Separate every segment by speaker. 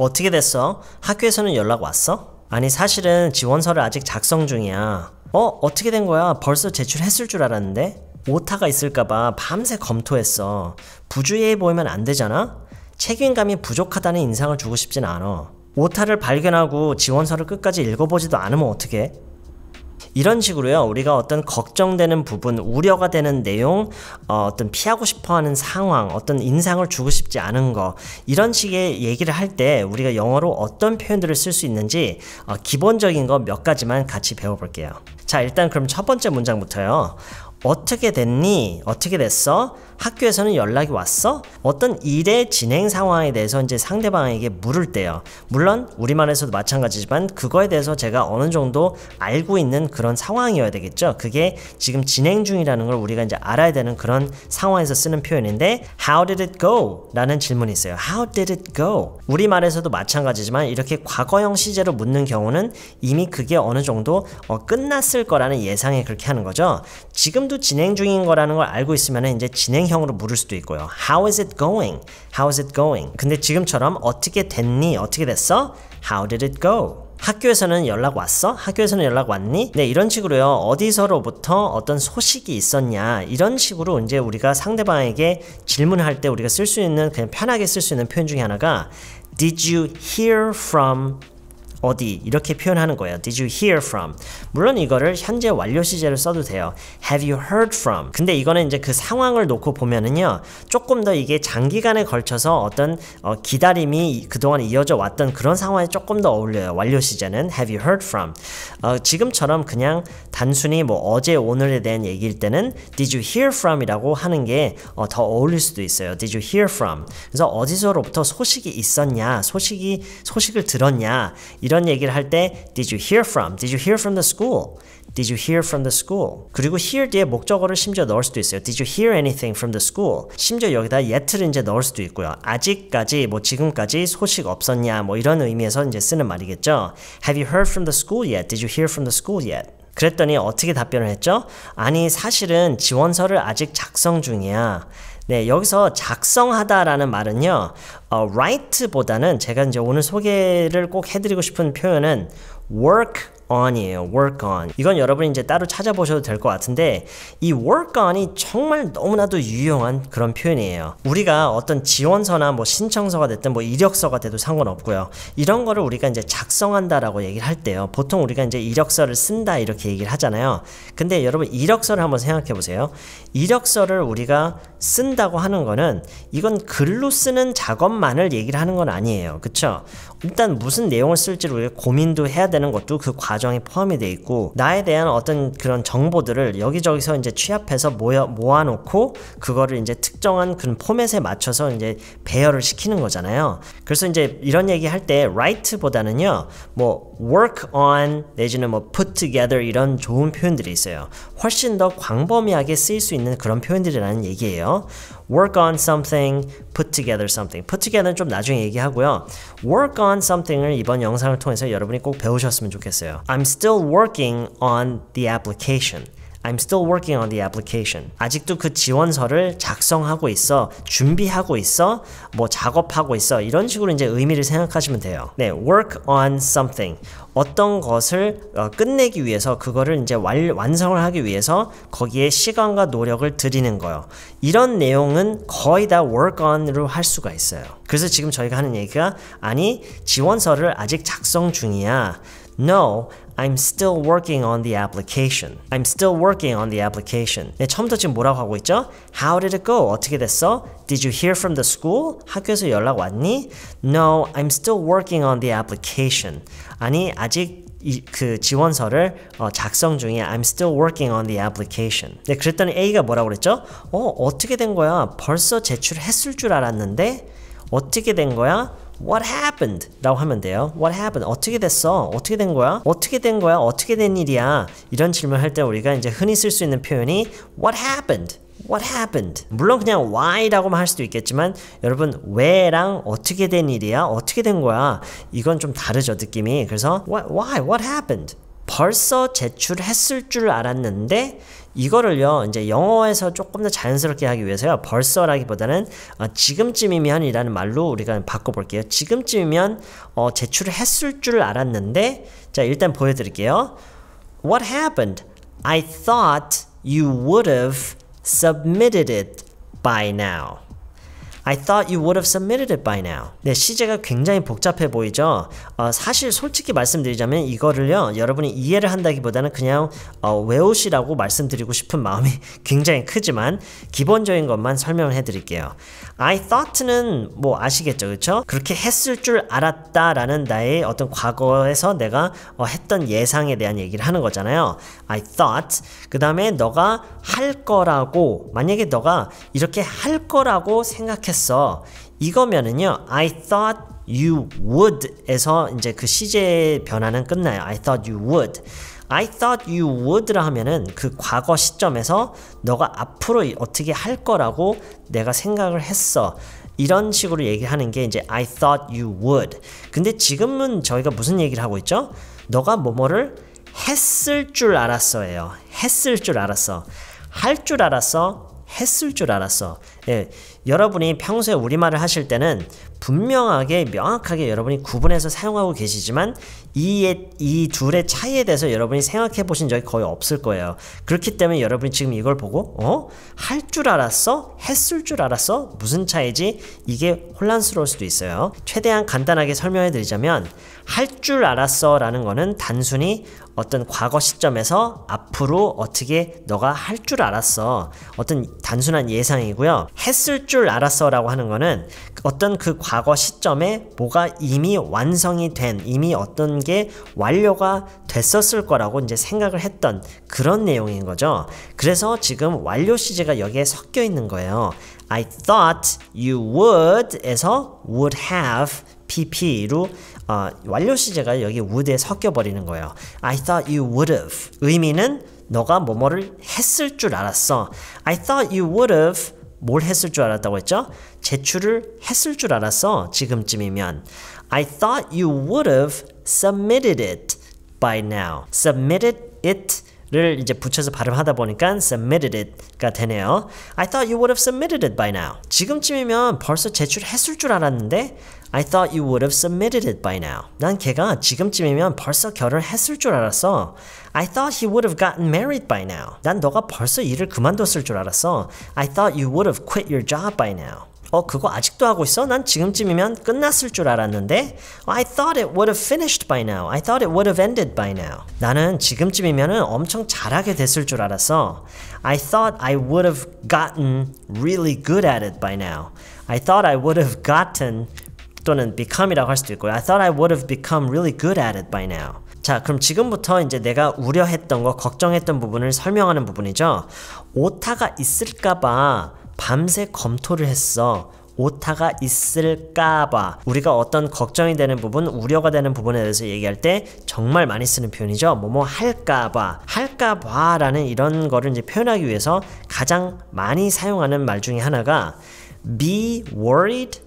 Speaker 1: 어떻게 됐어? 학교에서는 연락 왔어? 아니 사실은 지원서를 아직 작성 중이야. 어? 어떻게 된 거야? 벌써 제출했을 줄 알았는데? 오타가 있을까봐 밤새 검토했어. 부주의해 보이면 안 되잖아? 책임감이 부족하다는 인상을 주고 싶진 않아. 오타를 발견하고 지원서를 끝까지 읽어보지도 않으면 어떡해? 이런 식으로요. 우리가 어떤 걱정되는 부분, 우려가 되는 내용, 어, 떤 피하고 싶어하는 상황, 어떤 인상을 주고 싶지 않은 거 이런 식의 얘기를 할 때 우리가 영어로 어떤 표현들을 쓸 수 있는지 어, 기본적인 거 몇 가지만 같이 배워볼게요. 자, 일단 그럼 첫 번째 문장부터요. 어떻게 됐니? 어떻게 됐어? 학교에서는 연락이 왔어? 어떤 일의 진행 상황에 대해서 이제 상대방에게 물을 때요. 물론 우리말에서도 마찬가지지만 그거에 대해서 제가 어느 정도 알고 있는 그런 상황이어야 되겠죠. 그게 지금 진행 중이라는 걸 우리가 이제 알아야 되는 그런 상황에서 쓰는 표현인데 How did it go? 라는 질문이 있어요. How did it go? 우리말에서도 마찬가지지만 이렇게 과거형 시제로 묻는 경우는 이미 그게 어느 정도 어, 끝났을 거라는 예상에 그렇게 하는 거죠. 지금도 진행 중인 거라는 걸 알고 있으면 이제 진행 형으로 물을 수도 있고요. How is it going? How is it going? 근데 지금처럼 어떻게 됐니? 어떻게 됐어? How did it go? 학교에서는 연락 왔어? 학교에서는 연락 왔니? 네, 이런 식으로요. 어디서로부터 어떤 소식이 있었냐. 이런 식으로 이제 우리가 상대방에게 질문할 때 우리가 쓸 수 있는 그냥 편하게 쓸 수 있는 표현 중에 하나가 Did you hear from 어디 이렇게 표현하는 거예요. Did you hear from? 물론 이거를 현재 완료 시제를 써도 돼요. Have you heard from? 근데 이거는 이제 그 상황을 놓고 보면은요. 조금 더 이게 장기간에 걸쳐서 어떤 어, 기다림이 그동안 이어져 왔던 그런 상황에 조금 더 어울려요. 완료 시제는 have you heard from? 어, 지금처럼 그냥 단순히 뭐 어제 오늘에 대한 얘기일 때는 did you hear from이라고 하는 게더 어, 어울릴 수도 있어요. did you hear from? 그래서 어디서부터 소식이 있었냐? 소식이 소식을 들었냐? 이런 얘기를 할 때 did you hear from? did you hear from the school? Did you hear from the school? 그리고 hear 뒤에 목적어를 심지어 넣을 수도 있어요. Did you hear anything from the school? 심지어 여기다 yet를 이제 넣을 수도 있고요. 아직까지 뭐 지금까지 소식 없었냐 뭐 이런 의미에서 이제 쓰는 말이겠죠. Have you heard from the school yet? Did you hear from the school yet? 그랬더니 어떻게 답변을 했죠? 아니 사실은 지원서를 아직 작성 중이야. 네, 여기서 작성하다라는 말은요, 어, write보다는 제가 이제 오늘 소개를 꼭 해드리고 싶은 표현은 work on이에요. work on. 이건 여러분이 이제 따로 찾아보셔도 될 것 같은데 이 work on이 정말 너무나도 유용한 그런 표현이에요. 우리가 어떤 지원서나 뭐 신청서가 됐든 뭐 이력서가 돼도 상관없고요. 이런 거를 우리가 이제 작성한다라고 얘기를 할 때요. 보통 우리가 이제 이력서를 쓴다 이렇게 얘기를 하잖아요. 근데 여러분 이력서를 한번 생각해 보세요. 이력서를 우리가 쓴다고 하는 거는 이건 글로 쓰는 작업만을 얘기를 하는 건 아니에요. 그쵸? 일단 무슨 내용을 쓸지를 고민도 해야 되는 것도 그 과정에 포함이 돼 있고 나에 대한 어떤 그런 정보들을 여기저기서 이제 취합해서 모여 모아놓고 그거를 이제 특정한 그런 포맷에 맞춰서 이제 배열을 시키는 거잖아요. 그래서 이제 이런 얘기 할때 write보다는요 뭐 work on 내지는 뭐 put together 이런 좋은 표현들이 있어요. 훨씬 더 광범위하게 쓰일 수 있는 그런 표현들이라는 얘기예요. work on something, put together something. put together는 좀 나중에 얘기하고요. work on something을 이번 영상을 통해서 여러분이 꼭 배우셨으면 좋겠어요. I'm still working on the application. I'm still working on the application. 아직도 그 지원서를 작성하고 있어, 준비하고 있어, 뭐 작업하고 있어 이런 식으로 이제 의미를 생각하시면 돼요. 네, work on something. 어떤 것을 어, 끝내기 위해서 그거를 이제 완, 완성을 하기 위해서 거기에 시간과 노력을 들이는 거요. 이런 내용은 거의 다 work on으로 할 수가 있어요. 그래서 지금 저희가 하는 얘기가 아니 지원서를 아직 작성 중이야. No, I'm still working on the application. I'm still working on the application. 네, 처음부터 지금 뭐라고 하고 있죠? How did it go? 어떻게 됐어? Did you hear from the school? 학교에서 연락 왔니? No, I'm still working on the application. 아니, 아직 이, 그 지원서를 어, 작성 중에 I'm still working on the application. 네, 그랬더니 A가 뭐라고 그랬죠? 어, 어떻게 된 거야? 벌써 제출했을 줄 알았는데 어떻게 된 거야? What happened? 라고 하면 돼요. What happened? 어떻게 됐어? 어떻게 된 거야? 어떻게 된 거야? 어떻게 된 일이야? 이런 질문 을할 때 우리가 이제 흔히 쓸 수 있는 표현이 What happened? What happened? 물론 그냥 why라고만 할 수도 있겠지만 여러분 왜랑 어떻게 된 일이야? 어떻게 된 거야? 이건 좀 다르죠 느낌이. 그래서 what, why? What happened? 벌써 제출했을 줄 알았는데 이거를요 이제 영어에서 조금 더 자연스럽게 하기 위해서요 벌써라기보다는 어, 지금쯤이면이라는 말로 우리가 바꿔볼게요 지금쯤이면 어, 제출을 했을 줄 알았는데 자 일단 보여드릴게요 What happened? I thought you would have submitted it by now I thought you would have submitted it by now. 네, 시제가 굉장히 복잡해 보이죠? 어, 사실 솔직히 말씀드리자면 이거를요, 여러분이 이해를 한다기보다는 그냥 어, 외우시라고 말씀드리고 싶은 마음이 굉장히 크지만 기본적인 것만 설명을 해드릴게요. I thought는 뭐 아시겠죠, 그렇죠? 그렇게 했을 줄 알았다라는 나의 어떤 과거에서 내가 어, 했던 예상에 대한 얘기를 하는 거잖아요. I thought. 그 다음에 너가 할 거라고 만약에 너가 이렇게 할 거라고 생각했 생각했어. 이거면은요, I thought you would에서 이제 그 시제 변화는 끝나요. I thought you would. I thought you would라 하면은 그 과거 시점에서 너가 앞으로 어떻게 할 거라고 내가 생각을 했어. 이런 식으로 얘기하는 게 이제 I thought you would. 근데 지금은 저희가 무슨 얘기를 하고 있죠? 너가 뭐뭐를 했을 줄 알았어예요. 했을 줄 알았어. 할 줄 알았어. 했을 줄 알았어. 예, 여러분이 평소에 우리말을 하실 때는 분명하게 명확하게 여러분이 구분해서 사용하고 계시지만 이, 이 둘의 차이에 대해서 여러분이 생각해 보신 적이 거의 없을 거예요. 그렇기 때문에 여러분이 지금 이걸 보고 어? 할 줄 알았어? 했을 줄 알았어? 무슨 차이지? 이게 혼란스러울 수도 있어요. 최대한 간단하게 설명해 드리자면 할 줄 알았어 라는 거는 단순히 어떤 과거 시점에서 앞으로 어떻게 너가 할 줄 알았어. 어떤 단순한 예상이고요. 했을 줄 알았어 라고 하는 거는 어떤 그 과거 시점에 뭐가 이미 완성이 된, 이미 어떤 게 완료가 됐었을 거라고 이제 생각을 했던 그런 내용인 거죠. 그래서 지금 완료 시제가 여기에 섞여 있는 거예요. I thought you would 에서 would have pp로 어, 완료 시제가 여기 would에 섞여 버리는 거예요. I thought you would have 의미는 너가 뭐뭐를 했을 줄 알았어. I thought you would have 뭘 했을 줄 알았다고 했죠? 제출을 했을 줄 알았어. 지금쯤이면 I thought you would have submitted it by now. submitted it 를 이제 붙여서 발음하다 보니까 submitted it가 되네요. I thought you would have submitted it by now. 지금쯤이면 벌써 제출했을 줄 알았는데 I thought you would have submitted it by now. 난 걔가 지금쯤이면 벌써 결혼했을 줄 알았어. I thought he would have gotten married by now. 난 너가 벌써 일을 그만뒀을 줄 알았어. I thought you would have quit your job by now. 어, 그거 아직도 하고 있어? 난 지금쯤이면 끝났을 줄 알았는데. I thought it would have finished by now. I thought it would have ended by now. 나는 지금쯤이면은 엄청 잘하게 됐을 줄 알았어. I thought I would have gotten really good at it by now. I thought I would have gotten 또는 become이라고 할 수도 있고요. I thought I would have become really good at it by now. 자, 그럼 지금부터 이제 내가 우려했던 거, 걱정했던 부분을 설명하는 부분이죠. 오타가 있을까봐 밤새 검토를 했어. 오타가 있을까봐 우리가 어떤 걱정이 되는 부분 우려가 되는 부분에 대해서 얘기할 때 정말 많이 쓰는 표현이죠 뭐 뭐 할까봐 할까봐 라는 이런 거를 이제 표현하기 위해서 가장 많이 사용하는 말 중에 하나가 be worried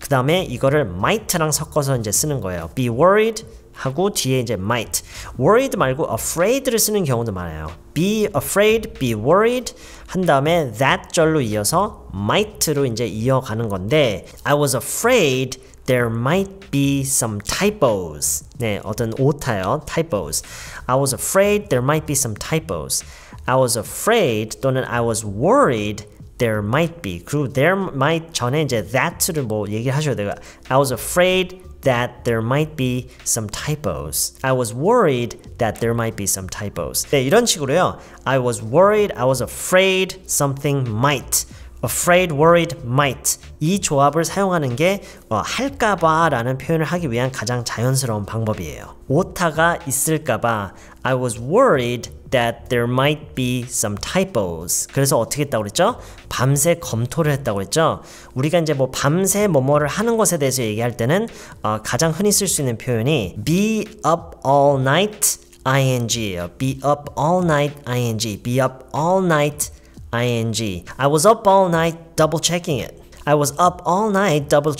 Speaker 1: 그 다음에 이거를 might랑 섞어서 이제 쓰는 거예요 be worried 하고 뒤에 이제 might. worried 말고 afraid를 쓰는 경우도 많아요. be afraid, be worried 한 다음에 that 절로 이어서 might로 이제 이어가는 건데 I was afraid there might be some typos. 네, 어떤 오타요. typos. I was afraid there might be some typos. I was afraid 또는 I was worried there might be. 그리고 there might 전에 이제 that를 뭐 얘기하셔야 돼요. I was afraid that there might be some typos. I was worried that there might be some typos. 네, 이런 식으로요. I was worried, I was afraid something might. afraid, worried, might 이 조합을 사용하는 게 어, 할까봐 라는 표현을 하기 위한 가장 자연스러운 방법이에요. 오타가 있을까봐 I was worried that there might be some typos. 그래서 어떻게 했다고 그랬죠? 밤새 검토를 했다고 했죠? 우리가 이제 뭐 밤새 뭐뭐를 하는 것에 대해서 얘기할 때는 어, 가장 흔히 쓸 수 있는 표현이 be up all night ing예요. be up all night ing. be up all night ing. I was up all night double checking it. I was up all night double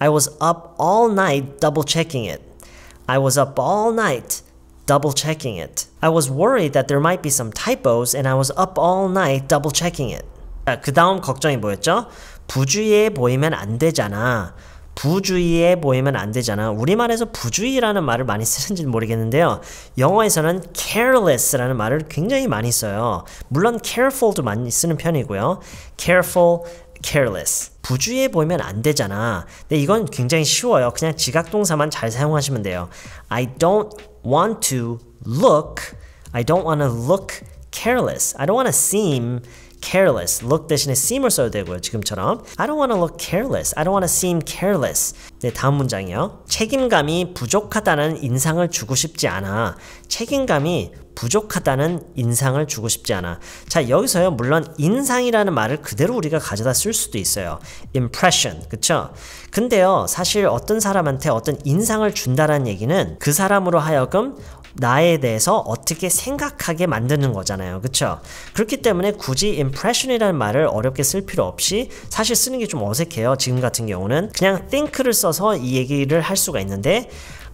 Speaker 1: I was up all night double checking it. I was up all night double checking it. I was worried that there might be some typos and I was up all night double checking it. 자, 그 다음 걱정이 뭐였죠? 부주의해 보이면 안 되잖아. 부주의해 보이면 안 되잖아. 우리말에서 부주의라는 말을 많이 쓰는지는 모르겠는데요. 영어에서는 careless라는 말을 굉장히 많이 써요. 물론 careful도 많이 쓰는 편이고요. careful, careless. 부주의해 보이면 안 되잖아. 근데 이건 굉장히 쉬워요. 그냥 지각동사만 잘 사용하시면 돼요. I don't want to look, I don't want to look careless. I don't want to seem careless. look 대신에 seem을 써야 되고요. 지금처럼 I don't want to look careless. I don't want to seem careless. 네, 다음 문장이요. 책임감이 부족하다는 인상을 주고 싶지 않아. 책임감이 부족하다는 인상을 주고 싶지 않아. 자, 여기서요. 물론 인상이라는 말을 그대로 우리가 가져다 쓸 수도 있어요. impression. 그쵸? 근데요. 사실 어떤 사람한테 어떤 인상을 준다라는 얘기는 그 사람으로 하여금 나에 대해서 어떻게 생각하게 만드는 거잖아요. 그렇죠? 그렇기 때문에 굳이 impression이라는 말을 어렵게 쓸 필요 없이 사실 쓰는 게 좀 어색해요. 지금 같은 경우는 그냥 think를 써서 이 얘기를 할 수가 있는데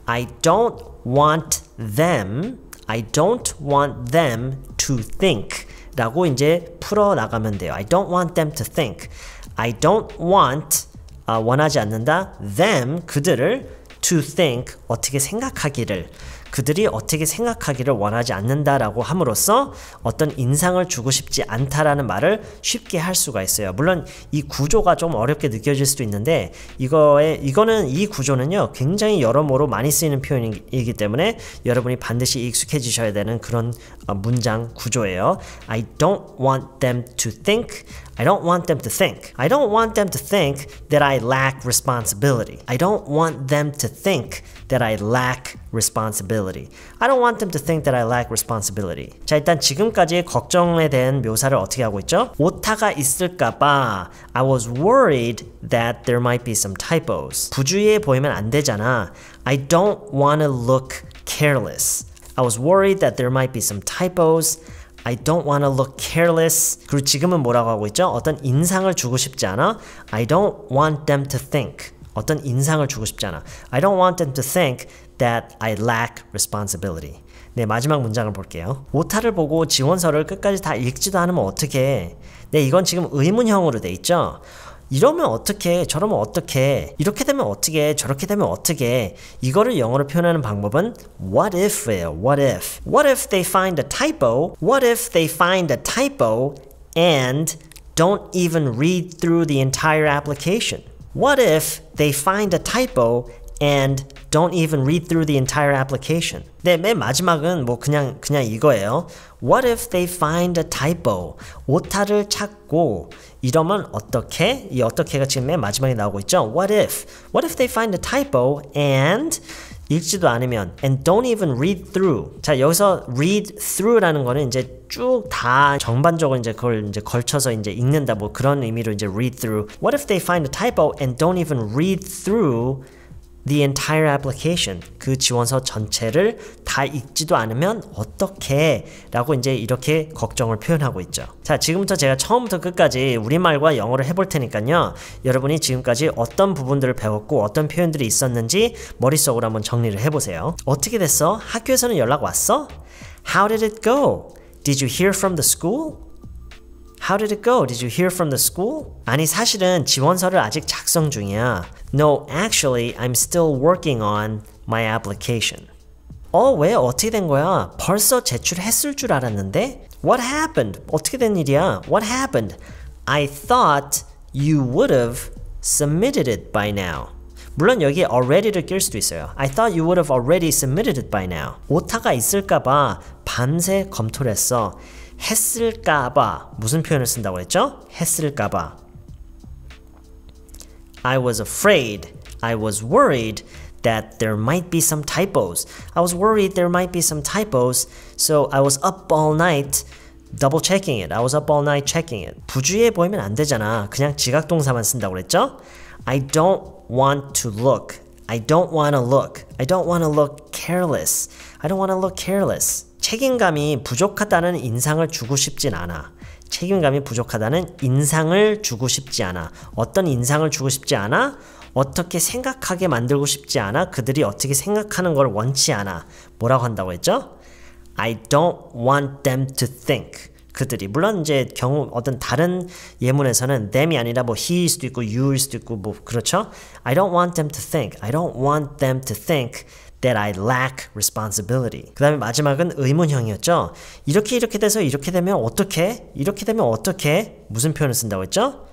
Speaker 1: I don't want them I don't want them to think 라고 이제 풀어 나가면 돼요. I don't want them to think. I don't want 아, 원하지 않는다 them 그들을 to think 어떻게 생각하기를 그들이 어떻게 생각하기를 원하지 않는다라고 함으로써 어떤 인상을 주고 싶지 않다라는 말을 쉽게 할 수가 있어요. 물론 이 구조가 좀 어렵게 느껴질 수도 있는데 이거에 이거는 이 구조는요 굉장히 여러모로 많이 쓰이는 표현이기 때문에 여러분이 반드시 익숙해지셔야 되는 그런 어, 문장 구조예요. I don't want them to think I don't want them to think. I don't want them to think that I lack responsibility. I don't want them to think that I lack responsibility. I don't want them to think that I lack responsibility. 자, 일단 지금까지 걱정에 대한 묘사를 어떻게 하고 있죠? 오타가 있을까 봐 I was worried that there might be some typos. 부주의해 보이면 안 되잖아. I don't want to look careless. I was worried that there might be some typos. I don't wanna look careless. 그리고 지금은 뭐라고 하고 있죠? 어떤 인상을 주고 싶지 않아. I don't want them to think. 어떤 인상을 주고 싶지 않아. I don't want them to think that I lack responsibility. 네, 마지막 문장을 볼게요. 오타를 보고 지원서를 끝까지 다 읽지도 않으면 어떻게 해? 네, 이건 지금 의문형으로 돼 있죠? 이러면 어떻게 저러면 어떻게 이렇게 되면 어떻게 저렇게 되면 어떻게 이거를 영어로 표현하는 방법은 what if예요. what if. what if they find a typo? what if they find a typo and don't even read through the entire application? what if they find a typo and don't even read through the entire application. 네, 맨 마지막은 뭐 그냥 그냥 이거예요. What if they find a typo? 오타를 찾고 이러면 어떻게? 이 어떻게가 지금 맨 마지막에 나오고 있죠. What if? What if they find a typo and 읽지도 않으면 and don't even read through. 자, 여기서 read through라는 거는 이제 쭉 다 전반적으로 이제 그걸 이제 걸쳐서 이제 읽는다 뭐 그런 의미로 이제 read through. What if they find a typo and don't even read through? the entire application 그 지원서 전체를 다 읽지도 않으면 어떻게 라고 이제 이렇게 걱정을 표현하고 있죠 자 지금부터 제가 처음부터 끝까지 우리말과 영어를 해볼 테니까요 여러분이 지금까지 어떤 부분들을 배웠고 어떤 표현들이 있었는지 머릿속으로 한번 정리를 해보세요 어떻게 됐어? 학교에서는 연락 왔어? How did it go? Did you hear from the school? How did it go? Did you hear from the school? 아니 사실은 지원서를 아직 작성 중이야. No, actually, I'm still working on my application. 어, 왜 어떻게 된 거야? 벌써 제출했을 줄 알았는데? What happened? 어떻게 된 일이야? What happened? I thought you would have submitted it by now. 물론 여기 already를 낄 수도 있어요. I thought you would have already submitted it by now. 오타가 있을까봐 밤새 검토를 했어. 했을까봐 무슨 표현을 쓴다고 했죠? 했을까봐 I was afraid, I was worried that there might be some typos. I was worried there might be some typos, so I was up all night double checking it. I was up all night checking it. 부주의해 보이면 안 되잖아. 그냥 지각 동사만 쓴다고 그랬죠? I don't want to look. I don't want to look. I don't want to look careless. I don't want to look careless. 책임감이 부족하다는 인상을 주고 싶진 않아. 책임감이 부족하다는 인상을 주고 싶지 않아. 어떤 인상을 주고 싶지 않아? 어떻게 생각하게 만들고 싶지 않아. 그들이 어떻게 생각하는 걸 원치 않아. 뭐라고 한다고 했죠? I don't want them to think. 그들이 물론 이제 경우 어떤 다른 예문에서는 them이 아니라 뭐 he일 수도 있고 you일 수도 있고 뭐 그렇죠? I don't want them to think. I don't want them to think. that I lack responsibility. 그 다음에 마지막은 의문형이었죠. 이렇게 이렇게 돼서 이렇게 되면 어떻게? 이렇게 되면 어떻게? 무슨 표현을 쓴다고 했죠?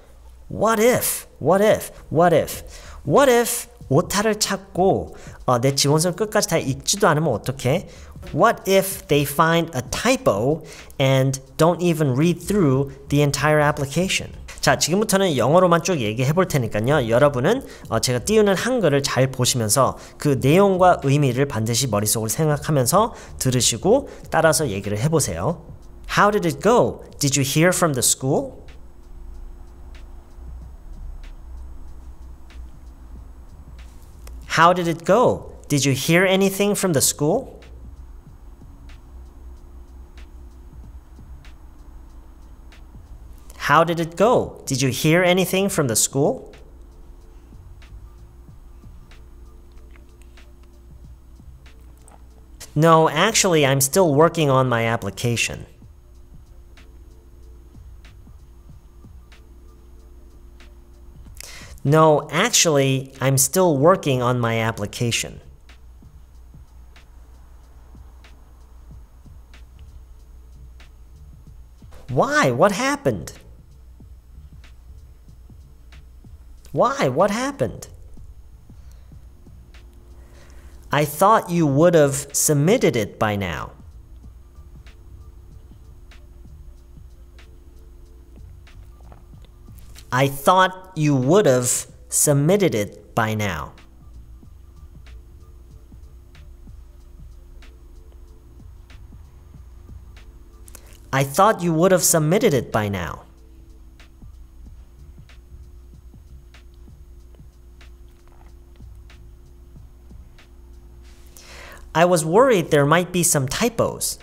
Speaker 1: What if? What if? What if? What if 오타를 찾고 어, 내지원서 끝까지 다 읽지도 않으면 어떻게? What if they find a typo and don't even read through the entire application? 자, 지금부터는 영어로만 쭉 얘기해 볼 테니까요. 여러분은 어, 제가 띄우는 한글을 잘 보시면서 그 내용과 의미를 반드시 머릿속으로 생각하면서 들으시고 따라서 얘기를 해 보세요. How did it go? Did you hear from the school? How did it go? Did you hear anything from the school? How did it go? Did you hear anything from the school? No, actually, I'm still working on my application. No, actually, I'm still working on my application. Why? What happened? Why? What happened? I thought you would have submitted it by now. I thought you would have submitted it by now. I thought you would have submitted it by now. I was worried there might be some typos.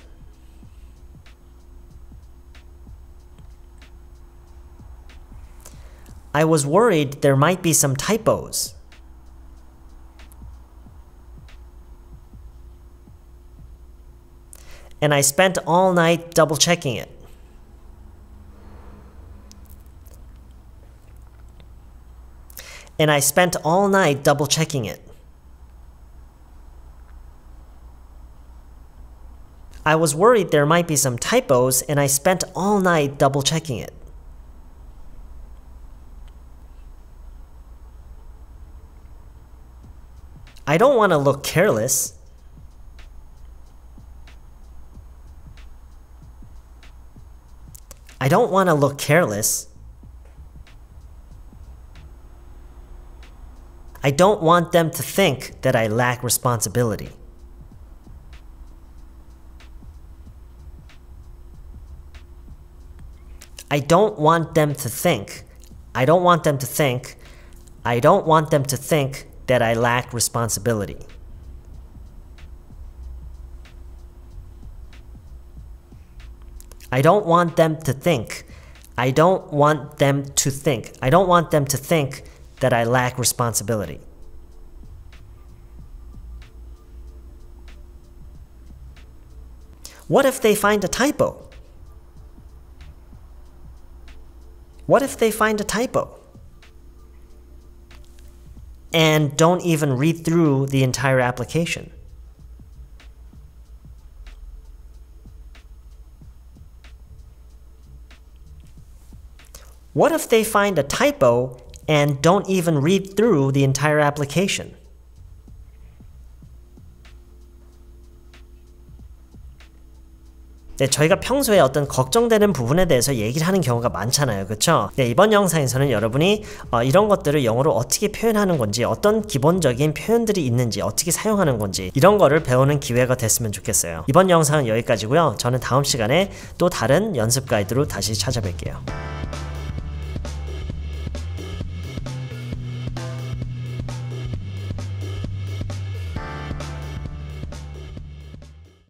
Speaker 1: I was worried there might be some typos. And I spent all night double checking it. And I spent all night double checking it. I was worried there might be some typos, and I spent all night double checking it. I don't want to look careless. I don't want to look careless. I don't want them to think that I lack responsibility. I don't want them to think. I don't want them to think. I don't want them to think that I lack responsibility. I don't want them to think. I don't want them to think. I don't want them to think that I lack responsibility. What if they find a typo? What if they find a typo? And don't even read through the entire application? What if they find a typo and don't even read through the entire application? 네, 저희가 평소에 어떤 걱정되는 부분에 대해서 얘기를 하는 경우가 많잖아요. 그쵸? 네, 이번 영상에서는 여러분이 어, 이런 것들을 영어로 어떻게 표현하는 건지, 어떤 기본적인 표현들이 있는지, 어떻게 사용하는 건지, 이런 거를 배우는 기회가 됐으면 좋겠어요. 이번 영상은 여기까지고요 저는 다음 시간에 또 다른 연습 가이드로 다시 찾아뵐게요.